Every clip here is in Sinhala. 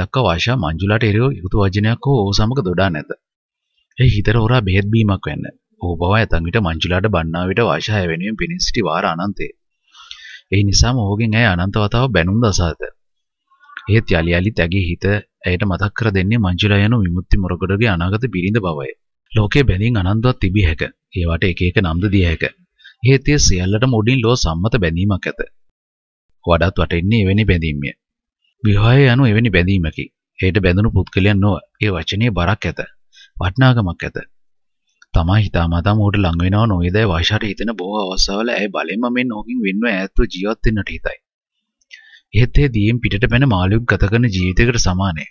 දක්වා වාශා මංජුලාට එරෙහිව යුතු වචනයක් හෝ ඔහු සමග දොඩා නැත. එහි හිතට හොරා බෙහෙත් බීමක් වෙන්න. ඔහු බව ඇතන් විට මංජුලාට බන්නා විට වාශා වෙනුවෙන් පිණින් සිටි වාර අනන්තේ. ඒ නිසාම ඔහුගෙන් ඇය අනන්ත වතාව බැනුම් දසාත. එහෙත් යලි යලිත් ඇගේ හිත ඇයට මතක් කර දෙන්නේ මංජුලා යනු විමුක්ති මොරගොඩගේ අනාගත බිරිඳ බවයි. ලෝකයේ බැඳින් අනන්තවත් තිබිය හැක. ඒවට එක එක නම් ද දිය හැක. එහෙත් ඒ සියල්ලටම උඩින් ලෝ සම්මත බැඳීමක් ඇත. වඩාත් වටින්නේ එවැනි බැඳීම්ය. විවාහය යනු එවැනි බැඳීමකි. එයට බැඳුණු පුද්ගලයන් නොව ඒ වචනයේ බරක් ඇත. වටිනාකමක් ඇත. තමා හිතාමතා මෝට ළඟ වෙනව නොවේදයි වයිෂාට හිතෙන බොහෝ අවස්ථාවල ඇය බලෙන්ම මේ නෝකින් වෙන්ව ඈත්ව ජීවත් වෙන්නට හිතයි. එහෙත් ඒ දියෙන් පිටට පැන මාළුවෙක් ගත කරන ජීවිතයකට සමානයි.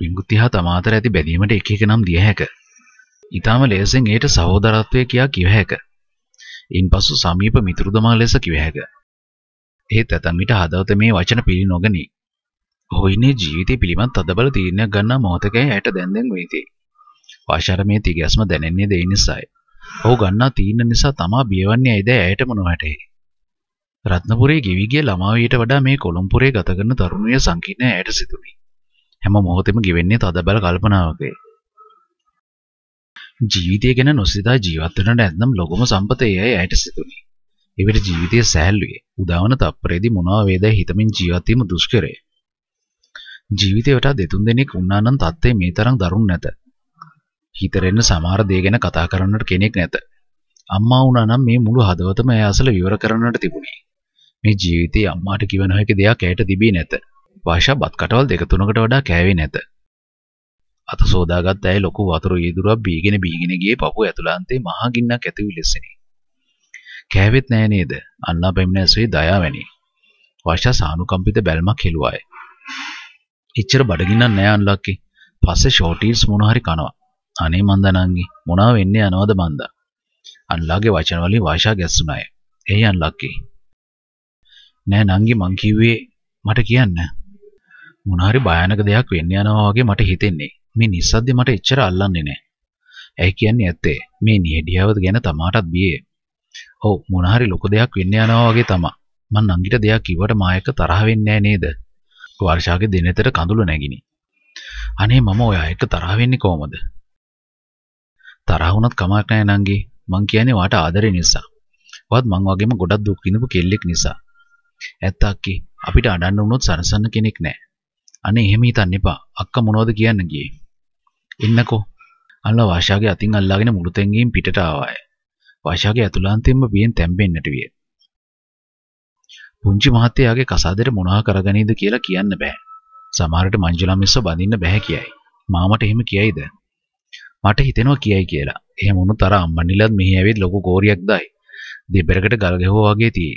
විමුක්තිය හා තමා අතර ඇති බැඳීමට එක එක නම් දිය හැක. ඊටාම ලේසෙන් ඒට සහෝදරත්වය කියා කිව හැක. ඉන්පසු සමීප මිතුරුදමා ලෙස කිව හැක. එහෙත් ඇතන් විට හදවත මේ වචන පිළි නොගනී. හොයිනේ ජීවිතය පිළිබඳ තදබල තීරණයක් ගන්නා මොහොතකයි ඇයට දැන් දැන් වෙන්නේ. වාෂාර මේ තිගැස්ම දැනෙන්නේ දෙයි නිසායි. ඔහු ගන්නා තීරණ නිසා තමා බියවන්නේ ඇයිද ඇයට මොනවටේ. රත්නපුරේ ගෙවි ගිය ළමාවියට වඩා මේ කොළඹපුරේ ගත කරන තරුණිය සංකීර්ණ ඇයට සිතුනි. හැම මොහොතෙම ගෙවෙන්නේ තදබල කල්පනාවකේ. ජීවිතය ගැන නොසිතා ජීවත් වෙනට ඇතනම් ලොකම සම්පතේ ඇයට සිතුනි. එවිට ජීවිතය සෑහළුවේ උදාවන තප්පරේදී මොනවා වේදයි හිතමින් ජීවත් වීම දුෂ්කරයි. ජීවිතයටත් දෙතුන් දෙනෙක් උන්නානම් තත්ත්වේ මේ තරම් දරුණු නැත. හිතරෙන්න සමහර දේ ගැන කතා කරන්නට කෙනෙක් නැත. අම්මා වුණා නම් මේ මුළු හදවතම ඇය අසල විවර කරන්නට තිබුණේ. මේ ජීවිතේ අම්මාට කිවන හැකි දෙයක් ඇයට තිබී නැත. වාෂා බත් කටවල් දෙක තුනකට වඩා කෑවේ නැත. අත සෝදාගත් ඇය ලොකු වතුර ඊදුරක් බීගෙන බීගෙන ගියේ පපුව ඇතුළාන්තේ මහා ගින්නක් ඇති විලසිනේ. කෑවෙත් නෑ නේද? අන්නා බෙම්නැසුයි දයාවැනි. වාෂා සානුකම්පිත බැල්මක් හෙළුවාය. එච්චර බඩගින්නක් නෑ අන්ලොක්කේ. පස්සේ ෂෝටීල්ස් මොන හරි කනවා. අනේ මන්දනංගි මොනවා වෙන්නේ යනවද මන්දා? අන්ලාගේ වචන වලින් වාෂා ගැස්සුණාය. එයි අන්ලොක්කේ. නෑ නංගි මං කිව්වේ මට කියන්න. මොන හරි භයානක දෙයක් වෙන්න යනවා වගේ මට හිතෙන්නේ. මේ නිස්සද්දේ මට එච්චර අල්ලන්නේ නෑ. ඇයි කියන්නේ ඇත්තේ මේ නිහෙඩියාව ගැන තමාටත් බියේ. ඔව් මොන හරි ලොකු දෙයක් වෙන්න යනවා වගේ තමයි. මං නංගිට දෙයක් කිව්වට මායක තරහ වෙන්නේ නෑ නේද? වර්ෂාගේ දිනෙතට කඳුළු නැගිනි. අනේ මම ඔයා එක්ක තරහ වෙන්නේ කොහොමද? තරහ වුණත් කමක් නැහැ නංගි. මං කියන්නේ වාට ආදරේ නිසා. වත් මං වගේම ගොඩක් දුක් විඳපු කෙල්ලෙක් නිසා. ඇත්තක්කි අපිට අඬන්න වුණොත් සරසන්න කෙනෙක් නැහැ. අනේ එහෙම හිතන්න එපා. අක්කා මොනවද කියන්න ගියේ? ඉන්නකෝ. අල්ලා වාෂාගේ අතින් අල්ලාගෙන මුළු තැංගියෙන් පිටට ආවාය. වාෂාගේ අතුලාන්තයෙන්ම බියෙන් තැම්බෙන්නට විය. පුංචි මහත්තයාගේ කසාදෙට මොනවා කරගනීද කියලා කියන්න බෑ. සමහරට මංජුලා මිස්ස බඳින්න බෑ කියයි. මාමට එහෙම කියයිද? මට හිතෙනවා කියයි කියලා. එහෙම වුණොත් අර අම්මනිලත් මෙහි ඇවිත් ලොකු ගෝරියක් දායි. දෙබරකට ගල් ගැහුවා වගේ තියෙයි.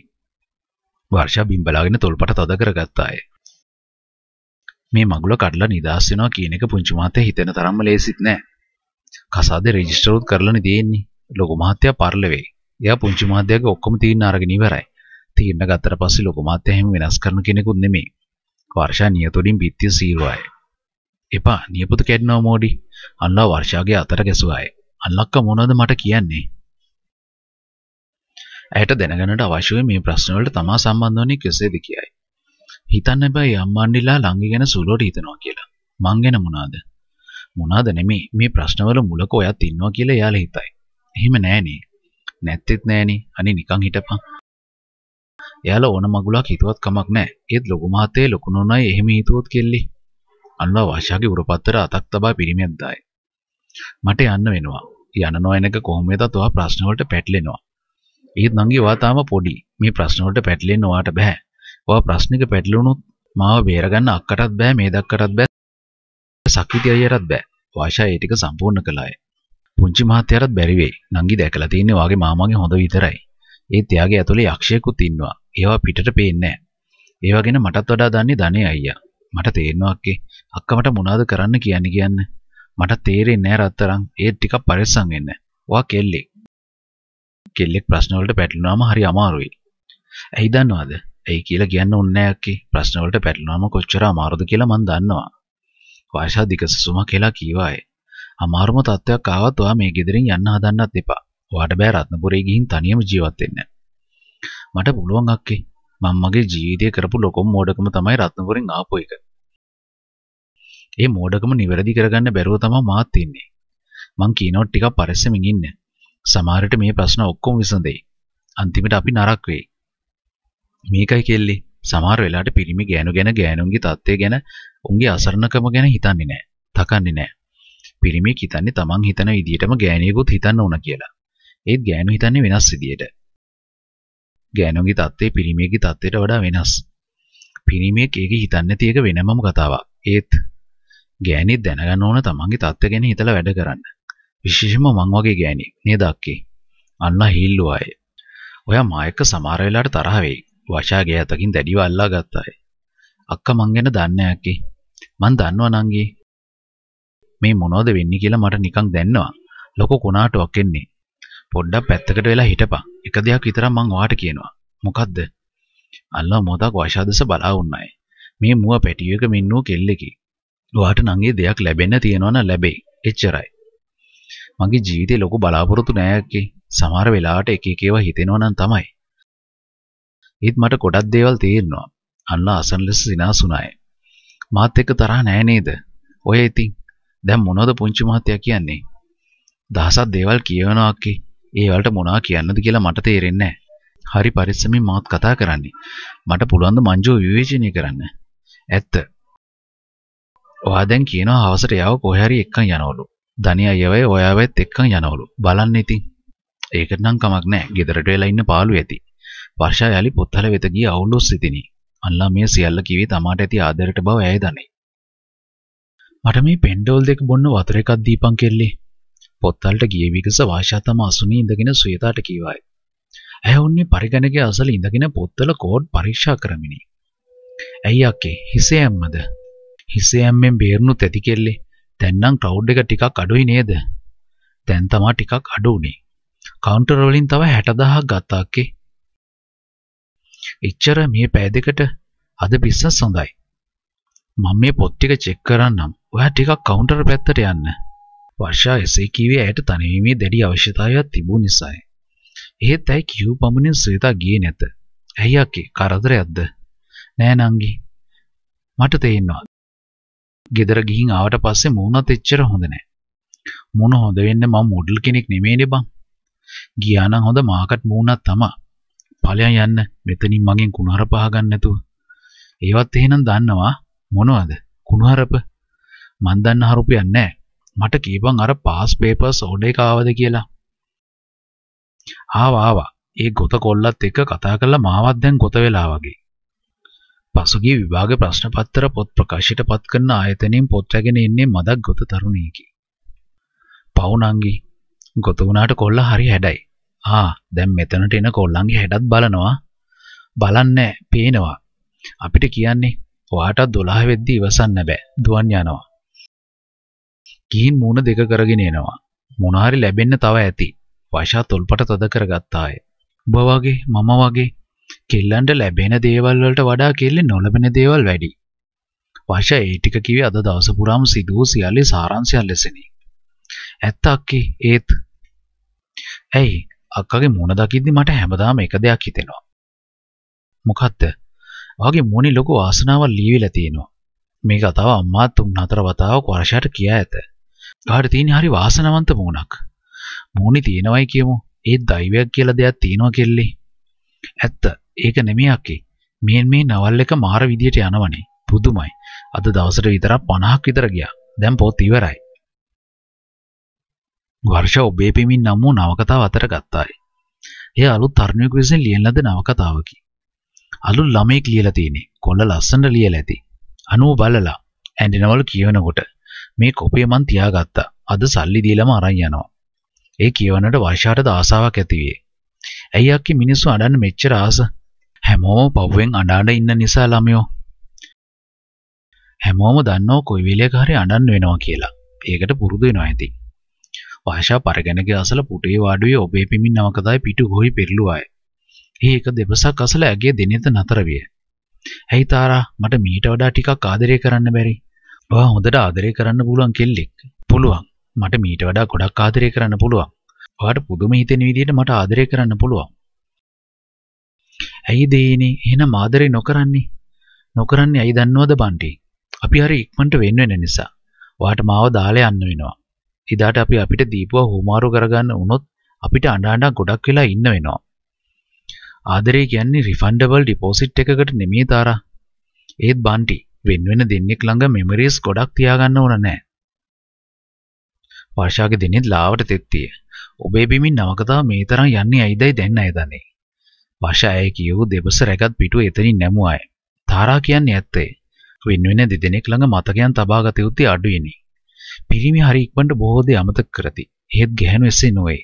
වර්ෂා බිම් බලාගෙන තොල්පට තද කරගත්තාය. මේ මගුල කඩලා නිදාස් වෙනවා කියන එක පුංචි මහත්තයා හිතෙන තරම්ම ලේසිත් නෑ. කසාදේ රෙජිස්ටර් උත් කරලානේ තියෙන්නේ. ලොකු මහත්තයා පරිලවේ. එයා පුංචි මහත්තයාගේ ඔක්කොම තීරණ අරගෙන ඉවරයි. තීරණ ගත්තට පස්සේ ලොකු මාත්‍යා හැම වෙනස් කරන කෙනෙකුත් නෙමෙයි. වර්ෂා නියතොඩින් බිත්තිය සීරුවාය. එපා නියපොතු කැඩනවා මෝඩි. අල්ලා වර්ෂාගේ අතට ගැසුවාය. අල්ලක්ක මොනවද මට කියන්නේ? ඇයට දැනගන්නට අවශ්‍ය මේ ප්‍රශ්න වලට තමා සම්බන්ධ වෙන්නේ කෙසේද කියයි. හිතන්න බෑ අම්මන්ඩිලා ළඟ ගැන සුළුවට හිතනවා කියලා. මං ගැන මොනවාද? මොනවාද නෙමෙයි මේ ප්‍රශ්නවල මුලක ඔයත් ඉන්නවා කියලා එයාලා හිතයි. එහෙම නෑනේ. නැත්තෙත් නෑනේ. අනේ නිකන් හිටපන්. එයාලා ඕන මගුලක් හිතුවත් කමක් නැහැ. ඒත් ලොකු මහත්තයේ ලොකු නෝනායි එහෙම හිතුවොත් කෙල්ලි. අනුලා වාෂාගේ උරපත්තර අතක් තබා පිරිමැද්ද ආයි. මට යන්න වෙනවා. යන නොයනක කොහොම වෙතත් ඔයා ප්‍රශ්න වලට පැටලෙනවා. ඒත් නංගි ඔයා තාම පොඩි. මේ ප්‍රශ්න වලට පැටලෙන්න ඔයාට බෑ. ඔයා ප්‍රශ්නික පැටලුණොත් මාව බේරගන්න අක්කටත් බෑ, මේ දක්කටත් බෑ. සක්විති අයියටත් බෑ. වාෂා ඒ ටික සම්පූර්ණ කළාය. පුංචි මහත්තයාටත් බැරි වෙයි. නංගි දැකලා තින්නේ ඔයාගේ මාමාගේ හොඳ විතරයි. ඒත් එයාගේ ඇතුලේ යක්ෂයෙකුත් ඉන්නවා. ඒවා පිටට පේන්නේ ඒවා ගැන මටත් වඩා දන්නේ ධනේ අයියා. මට තේරෙනවා අක්කේ අක්කමට මොනවද කරන්න කියන්නේ කියන්න. මට තේරෙන්නේ නැහැ රත්තරන්. ඒත් ටිකක් පරිස්සම් වෙන්න. ඔයා කෙල්ලෙක්. කෙල්ලෙක් ප්‍රශ්න වලට පැටලුනාම හරි අමාරුයි. ඇයි දන්නවද? ඇයි කියලා කියන්න ඕනේ නැහැ අක්කේ. ප්‍රශ්න වලට පැටලුනාම කොච්චර අමාරුද කියලා මන් දන්නවා. වර්ෂා දිගසසුම කියලා කීවායේ. අමාරුම තත්ත්වයක් ආවත් ඔයා මේ ගෙදරින් යන්න හදන්නත් එපා. ඔයාට බෑ රත්නපුරේ ගිහින් තනියම ජීවත් වෙන්න. මට පුළුවන් අක්කේ. මම මගේ ජීවිතේ කරපු ලොකම මෝඩකම තමයි රත්නපුරින් ආපු එක. ඒ මෝඩකම නිවැරදි කරගන්න බැරුව තමයි මාත් ඉන්නේ. මං කියනවා ටිකක් පරිස්සමින් ඉන්න. සමහරට මේ ප්‍රශ්න ඔක්කොම විසඳෙයි. අන්තිමට අපි නරක වෙයි. මේකයි කෙල්ලේ. සමහර වෙලාවට පිරිමි ගෑනු ගැන ගෑනුන්ගේ தත්ත්වය ගැන උන්ගේ අසරණකම ගැන හිතන්නේ නැහැ. තකන්නේ නැහැ. පිරිමි හිතන්නේ තමන් හිතන විදිහටම ගෑණියෙකුත් හිතන්න ඕන කියලා. ඒත් ගෑනු හිතන්නේ වෙනස් විදිහට. ගෑනුන්ගේ தත්ත්වය පිරිමියෙකුගේ தත්ත්වයට වඩා වෙනස්. පිරිමියෙක් ඒක හිතන්නේ තියෙක වෙනමම කතාවක්. ඒත් ගෑණිත් දැනගන්න ඕන තමන්ගේ தත්ත්වය ගැන හිතලා වැඩ කරන්න. විශේෂයෙන්ම මං වගේ ගෑණියෙක් නේද අක්කේ? අන්න හිල්ලු අය. ඔයා මා එක්ක සමහර වෙලාවට තරහ වෙයි. වශාගේ අතකින් දැඩිව අල්ලා ගත්තායි. අක්කා මං ගැන දන්නේ අක්කේ. මං දන්නවා නංගි. මේ මොනවද වෙන්නේ කියලා මට නිකන් දැනනවා. ලොකු කුණාටුවක් එන්නේ. පොඩ්ඩක් පැත්තකට වෙලා හිටපන්. එක දෙයක් විතරක් මං ඔයාට කියනවා. මොකද්ද? අල්ලා මොදක් වශාදස බලා වුණායි. මේ මුව පැටියෙක මින්නෝ කෙල්ලෙකි. ඔයාට නංගේ දෙයක් ලැබෙන්න තියෙනවා නම් ලැබෙයි. එච්චරයි. මගේ ජීවිතේ ලොකු බලාපොරොත්තු නෑ සමහර වෙලාවට එක එක ඒවා හිතෙනවා නම් තමයි. ඒත් මට ගොඩක් දේවල් තේරෙනවා. අන්න අසන ලෙස සිනාසුනාය. මාත් එක්ක තරහ නෑ නේද? ඔය ඉතින් දැන් මොනවද පුංචි මහත්තයා කියන්නේ? දහසක් දේවල් කියවනවා අක්කේ. ඒවලට මොනා කියන්නද කියලා මට තේරෙන්නේ හරි පරිස්සමින් මාත් කතා කරන්නේ. මට පුළුවන් ද මංජෝ විවේචනය කරන්න. ඇත්ත. ඔයා දැන් කියනවා හවසට යව කොහේ හරි එක්කන් යනවලු. ධනිය අයවයි ඔයාවත් එක්කන් යනවලු. බලන්න ඉතින්. ඒකට නම් කමක් නැහැ. ගෙදරට වෙලා ඉන්න පාළු ඇති. වර්ෂා යලි පොත්හල වෙත ගිය අවුලොස් සිටිනි. අල්ලා මේ සියල්ල කිවි තමාට ඇති ආදරයට බව ඇය දනී. මට මේ පෙන්ඩෝල් දෙක බොන්න වතුර එකක් දීපන් කෙල්ලේ. පොත්තල්ට ගිය විගස වාශා තම අසුනී ඉඳගෙන සුයතාට කීවායි. ඇය උන්නේ පරිගණකයේ අසල ඉඳගෙන පොත්වල කෝඩ් පරීක්ෂා කරමිනි. ඇයි අක්කේ හිසේ ඇම්මද? හිසේ ඇම්මෙන් බේරුණු තැති කෙල්ලේ. දැන්නම් ක්‍රවුඩ් එක ටිකක් අඩුයි නේද? දැන් තමා ටිකක් අඩු උනේ. කවුන්ටර් වලින් තව 60000ක් ගත්තා අක්කේ. එච්චර මේ පෑ දෙකට අද බිස්නස් හොඳයි. මම මේ පොත් ටික චෙක් කරන්නම්. ඔයා ටිකක් කවුන්ටර් පැත්තට යන්න. වර්ෂා එසේ කීවේ ඇයට තනවීමේ දැඩි අවශ්‍යතාවයක් තිබූ නිසායි. එහෙත් ඇයි කියූ පමණින් ශ්‍රීතා ගියේ නැත. ඇයි අක්කේ කරදරයක්ද? නෑ නංගි. මට තේින්නවා. ගෙදර ගිහින් ආවට පස්සේ මූණත් එච්චර හොඳ නෑ. මූණ හොඳ වෙන්න මම මොඩල් කෙනෙක් නෙමෙයිනේ බං. ගියා නම් හොඳ මාකට් මූණක් තමා. ඵලයන් යන්න මෙතනින් මගෙන් කුණහරප අහගන්න නැතුව. ඒවත් එහෙනම් දන්නවා මොනවද? කුණහරප. මන් දන්න හරුපයක් නෑ. මට කීපන් අර පාස් පේපර්ස් ඕඩර් එක ආවද කියලා. ආවා ආවා. ඒ ගොත කොල්ලත් එක්ක කතා කරලා මාවත් දැන් ගොත වෙලා වගේ. පසුගිය විභාග ප්‍රශ්න පත්‍ර පොත් ප්‍රකාශයට පත් කරන ආයතනයෙන් පොත් රැගෙන ඉන්නේ මදක් ගොත තරුණියකි. පවුනංගි ගොත වුණාට කොල්ලා හරි හැඩයි. ආ දැන් මෙතනට එන කොල්ලන්ගේ හැඩත් බලනවා. බලන්නේ පේනවා. අපිට කියන්නේ ඔයාට 12 වෙද්දි ඉවසන්න බෑ. දුවන් යනවා. ගිහින් මූණ දෙක කරගෙන එනවා. මොනහරි ලැබෙන්න තව ඇති. වෂා තොල්පට තද කරගත්තාය. ඔබ වගේ මම වගේ කෙල්ලන්ට ලැබෙන දේවල් වලට වඩා කෙල්ලේ නොලැබෙන දේවල් වැඩි. වෂා ඒ ටික කිවි අද දවස පුරාම සිදු වූ සියල්ලේ සාරාංශයක් ලෙසනි. ඇත්ත අක්කේ ඒත් ඇයි අක්කගේ මුණ දකිද්දි මට හැමදාම එක දෙයක් හිතෙනවා. මොකද්ද? ඔහුගේ මුණේ ලොකු වාසනාවක් ලීවිලා තියෙනවා. මේ කතාව අම්මා තුන් හතර වතාවක් වර්ෂයට කියා ඇත. ගහට තියෙන හරි වාසනාවන්ත මූණක්. මූණි තියෙනවයි කියමු. ඒ දෛවයක් කියලා දෙයක් තියෙනවා කෙල්ලේ. ඇත්ත. ඒක නෙමෙයි අකේ. මෙන් මේ නවල් එක මාර විදියට යනවනේ. පුදුමයි. අද දවසට විතරක් 50ක් විතර ගියා. දැන් පොත් ඉවරයි. වර්ෂ ඔබේ පෙමින් නම් වූ නවකතාව අතර ගත්තායි. එය අලුත් තරුණයෙකු විසින් ලියන ලද නවකතාවකි. අලුත් ළමෙක් ලියලා තියෙන්නේ. කොල්ල ලස්සනට ලියලා ඇති. අනුව බලලා ඇඬෙනවලු කියවනකොට මේ කොපේ මං තියාගත්තා. අද සල්ලි දීලම අරන් යනවා. ඒ කියවන්නට වර්ෂාටද ආසාවක් ඇතිවේ. ඇයි අක්කි මිනිස්සු අඬන්න මෙච්චර ආස? හැමෝම පව්වෙන් අඬාන ඉන්න නිසා ළමයෝ. හැමෝම දන්නෝ කොයි වෙලයක හරි අඬන්න වෙනවා කියලා. ඒකට පුරුදු වෙනවා ඇති. වර්ෂා පරගෙනගේ අසල පුටේ වාඩුවේ ඔබේ පිමින් නවකදායි පිටු ගොහි පෙරළුවාය. එහි එක දෙබසක් අසල ඇගේ දෙනෙත නතර විය. ඇයි තාරා මට මීට වඩා ටිකක් ආදරය කරන්න බැරි? ඔයා හොඳට ආදරය කරන්න පුළුවන් කෙල්ලෙක්. පුළුවන්. මට මීට වඩා ගොඩක් ආදරය කරන්න පුළුවන්. ඔයාට පුදුම හිතෙන විදිහට මට ආදරය කරන්න පුළුවන්. ඇයි දේනේ එහෙනම් ආදරේ නොකරන්නේ? නොකරන්නේ ඇයි දන්නවද බන්ටි? අපි හරි ඉක්මනට වෙන් වෙන නිසා. ඔයාට මාව දාලා යන්න වෙනවා. ඉදාට අපි අපිට දීපුවා හුමාරු කරගන්න වුණොත් අපිට අඬ අඬ ගොඩක් වෙලා ඉන්න වෙනවා. ආදරේ කියන්නේ රිෆන්ඩබල් ඩිපොසිට් එකකට නෙමෙයි තාරා. ඒත් බන්ටි වෙන වෙන දෙන්නෙක් ළඟ මෙමරිස් ගොඩක් තියාගන්න ඕන නැහැ. වර්ෂාගේ දිනෙත් ලාවට තෙත්තිය. ඔබේ බිමින් නවකතාව මේ තරම් යන්නේ ඇයිදයි දැන් අය දන්නේ. වර්ෂා ඇය කියූ දෙබස රැගත් පිටුව එතනින් නැමුව අය. තාරා කියන්නේ ඇත්තේ. වෙන වෙන දෙදෙනෙක් ළඟ මතකයන් තබාගත යුත්තේ අඩුයිනි. පිරිමි හරි ඉක්මනට බොහෝ දේ අමතක කරති. එහෙත් ගැහැණු එසේ නොවේ.